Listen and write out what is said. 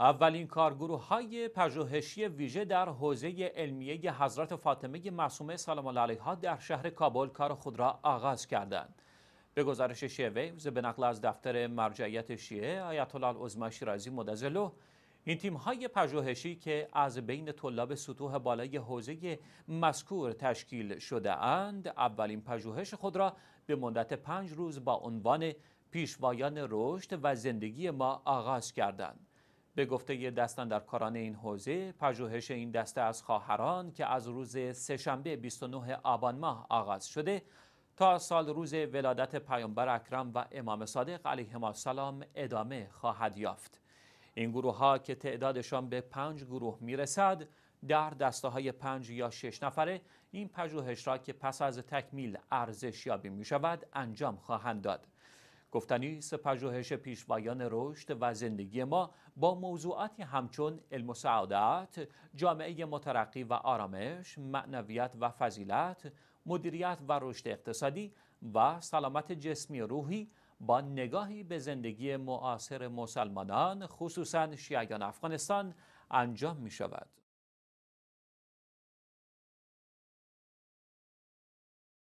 اولین کارگروه های پژوهشی ویژه در حوزه علمیه حضرت فاطمه معصومه سلام الله علیها در شهر کابل کار خود را آغاز کردند. به گزارش شیعه به نقل از دفتر مرجعیت شیعه آیت الله العظمه شیرازی مدزلو این تیم های پژوهشی که از بین طلاب سطوح بالای حوزه مذکور تشکیل شده اند اولین پژوهش خود را به مدت پنج روز با عنوان پیشوایان رشد و زندگی ما آغاز کردند. به گفته دستن در کاران این حوزه پژوهش این دسته از خواهران که از روز سهشنبه 29 آبان ماه آغاز شده تا سال روز ولادت پیامبر اکرم و امام صادق علیهما السلام ادامه خواهد یافت این گروه ها که تعدادشان به پنج گروه میرسد در دسته های پنج یا شش نفره این پژوهش را که پس از تکمیل ارزش یابی می شود انجام خواهند داد گفتنی است پژوهش پیشوایان رشد و زندگی ما با موضوعاتی همچون علم و سعادت، جامعه مترقی و آرامش، معنویت و فضیلت، مدیریت و رشد اقتصادی و سلامت جسمی و روحی با نگاهی به زندگی معاصر مسلمانان خصوصا شیعیان افغانستان انجام می شود.